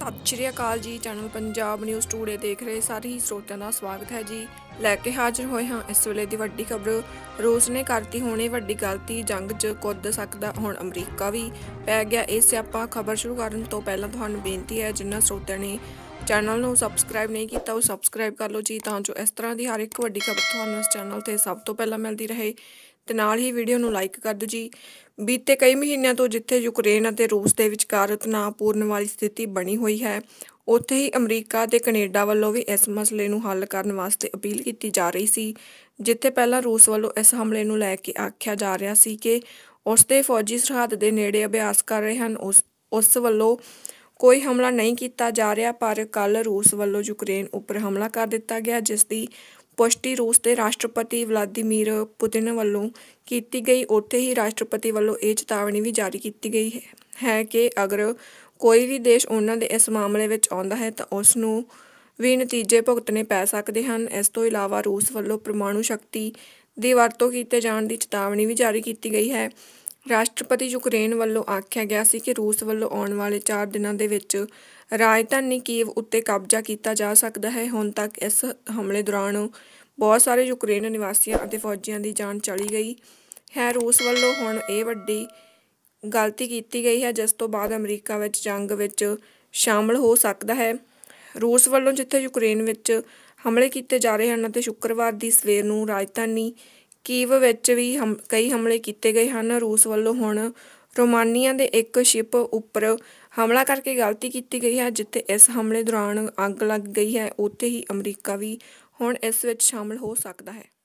ਸਤਿ ਸ਼੍ਰੀ ਅਕਾਲ ਜੀ channel Punjab news today ਦੇਖ ਰਹੇ ਸਾਰੇ ਹੀ ਸਰੋਤਿਆਂ ਦਾ ਸਵਾਗਤ ਹੈ ਜੀ ਲੈ ਕੇ ਹਾਜ਼ਰ ਹੋਏ ਹਾਂ ਇਸ ਵੇਲੇ ਦੀ ਵੱਡੀ ਖਬਰ ਰੂਸ ਨੇ ਕਰਤੀ ਹੋਣੀ ਵੱਡੀ ਗਲਤੀ ਜੰਗ 'ਚ ਕੁੱਦ ਸਕਦਾ ਹੁਣ ਅਮਰੀਕਾ ਵੀ ਪੈ ਗਿਆ ਇਸ ਸਿਆਪਾ ਖਬਰ ਸ਼ੁਰੂ ਕਰਨ ਤੋਂ ਪਹਿਲਾਂ ਤੁਹਾਨੂੰ ਬੇਨਤੀ ਹੈ ਜਿਨ੍ਹਾਂ ਸਰੋਤਿਆਂ ਨੇ ਚੈਨਲ ਨੂੰ ਸਬਸਕ੍ਰਾਈਬ ਨਹੀਂ ਕੀਤਾ ਉਹ ਸਬਸਕ੍ਰਾਈਬ ਕਰ ਲਓ ਜੀ ਤਾਂ ਜੋ ਇਸ ਤਰ੍ਹਾਂ ਦੀ ਹਰ ਇੱਕ ਵੱਡੀ ਖਬਰ ਤੁਹਾਨੂੰ ਇਸ ਚੈਨਲ ਤੇ ਸਭ ਤੋਂ ਪਹਿਲਾਂ ਮਿਲਦੀ ਰਹੇ ਤੇ ਨਾਲ ਹੀ ਵੀਡੀਓ ਨੂੰ ਲਾਈਕ ਕਰ ਦਿਓ ਜੀ ਬੀਤੇ ਕਈ ਮਹੀਨਿਆਂ ਤੋਂ ਜਿੱਥੇ ਯੂਕਰੇਨ ਅਤੇ ਰੂਸ ਦੇ ਵਿਚਕਾਰ ਤਣਾਅਪੂਰਨ ਵਾਲੀ ਸਥਿਤੀ ਬਣੀ ਹੋਈ ਹੈ ਉੱਥੇ ਹੀ ਅਮਰੀਕਾ ਤੇ ਕੈਨੇਡਾ ਵੱਲੋਂ ਵੀ ਇਸ ਮਸਲੇ ਨੂੰ ਹੱਲ ਕਰਨ ਵਾਸਤੇ ਅਪੀਲ ਕੀਤੀ ਜਾ ਰਹੀ ਸੀ ਜਿੱਥੇ ਪਹਿਲਾਂ ਰੂਸ ਵੱਲੋਂ ਇਸ ਹਮਲੇ ਨੂੰ ਲੈ ਕੇ ਆਖਿਆ ਜਾ ਰਿਹਾ ਸੀ ਕਿ ਉਸ ਦੇ ਫੌਜੀ ਸਰਹੱਦ ਦੇ ਨੇੜੇ ਅਭਿਆਸ ਕਰ ਰਹੇ ਹਨ ਉਸ ਉਸ ਵੱਲੋਂ ਕੋਈ ਹਮਲਾ ਨਹੀਂ ਕੀਤਾ ਜਾ ਰਿਹਾ ਪਰ ਕੱਲ ਰੂਸ ਵੱਲੋਂ ਯੂਕਰੇਨ ਉੱਪਰ ਹਮਲਾ ਕਰ ਦਿੱਤਾ ਗਿਆ ਜਿਸ ਦੀ ਪੁਸ਼ਟੀ ਰੂਸ ਦੇ ਰਾਸ਼ਟਰਪਤੀ ਵਲਾਦੀਮੀਰ ਪੁਤਿਨ ਵੱਲੋਂ ਕੀਤੀ ਗਈ ਉੱਥੇ ਹੀ ਰਾਸ਼ਟਰਪਤੀ ਵੱਲੋਂ ਇਹ ਚੇਤਾਵਨੀ ਵੀ ਜਾਰੀ ਕੀਤੀ ਗਈ ਹੈ ਹੈ ਕਿ ਅਗਰ ਕੋਈ ਵੀ ਦੇਸ਼ ਉਹਨਾਂ ਦੇ ਇਸ ਮਾਮਲੇ ਵਿੱਚ ਆਉਂਦਾ ਹੈ ਤਾਂ ਉਸ ਨੂੰ ਵੀ ਨਤੀਜੇ ਭੁਗਤਨੇ ਪੈ ਸਕਦੇ ਹਨ ਇਸ ਤੋਂ ਇਲਾਵਾ ਰੂਸ ਵੱਲੋਂ ਪਰਮਾਣੂ ਸ਼ਕਤੀ ਦੀ ਵਰਤੋਂ ਕੀਤੇ ਜਾਣ ਦੀ ਚੇਤਾਵਨੀ ਵੀ ਜਾਰੀ ਕੀਤੀ ਗਈ ਹੈ ਰਾਸ਼ਟਰਪਤੀ ਯੂਕਰੇਨ ਵੱਲੋਂ ਆਖਿਆ ਗਿਆ ਸੀ ਕਿ ਰੂਸ ਵੱਲੋਂ ਆਉਣ ਵਾਲੇ 4 ਦਿਨਾਂ ਦੇ ਵਿੱਚ ਰਾਜਧਾਨੀ ਕੀਵ ਉੱਤੇ ਕਬਜ਼ਾ ਕੀਤਾ ਜਾ ਸਕਦਾ ਹੈ ਹੁਣ ਤੱਕ ਇਸ ਹਮਲੇ ਦੌਰਾਨ ਬਹੁਤ ਸਾਰੇ ਯੂਕਰੇਨ ਨਿਵਾਸੀਆਂ ਅਤੇ ਫੌਜੀਆਂ ਦੀ ਜਾਨ ਚਲੀ ਗਈ ਹੈ ਰੂਸ ਵੱਲੋਂ ਹੁਣ ਇਹ ਵੱਡੀ ਗਲਤੀ ਕੀਤੀ ਗਈ ਹੈ ਜਿਸ ਤੋਂ ਬਾਅਦ ਅਮਰੀਕਾ ਵਿੱਚ ਜੰਗ ਵਿੱਚ ਸ਼ਾਮਲ ਹੋ ਸਕਦਾ ਹੈ ਰੂਸ ਵੱਲੋਂ ਜਿੱਥੇ ਯੂਕਰੇਨ ਵਿੱਚ ਹਮਲੇ ਕੀਤੇ ਜਾ ਰਹੇ ਹਨ ਅਤੇ ਸ਼ੁੱਕਰਵਾਰ ਦੀ ਸਵੇਰ ਨੂੰ ਰਾਜਧਾਨੀ ਕੀਵ ਵਿੱਚ ਵੀ ਹਮ ਕਈ ਹਮਲੇ ਕੀਤੇ ਗਏ ਹਨ ਰੂਸ ਵੱਲੋਂ ਹੁਣ ਰੋਮਾਨੀਆ ਦੇ ਇੱਕ ਸ਼ਿਪ ਉੱਪਰ ਹਮਲਾ ਕਰਕੇ ਗਲਤੀ ਕੀਤੀ ਗਈ ਹੈ ਜਿੱਥੇ ਇਸ ਹਮਲੇ ਦੌਰਾਨ ਅੱਗ ਲੱਗ ਗਈ ਹੈ ਉੱਥੇ ਹੀ ਅਮਰੀਕਾ ਵੀ ਹੁਣ ਇਸ ਵਿੱਚ ਸ਼ਾਮਲ ਹੋ ਸਕਦਾ ਹੈ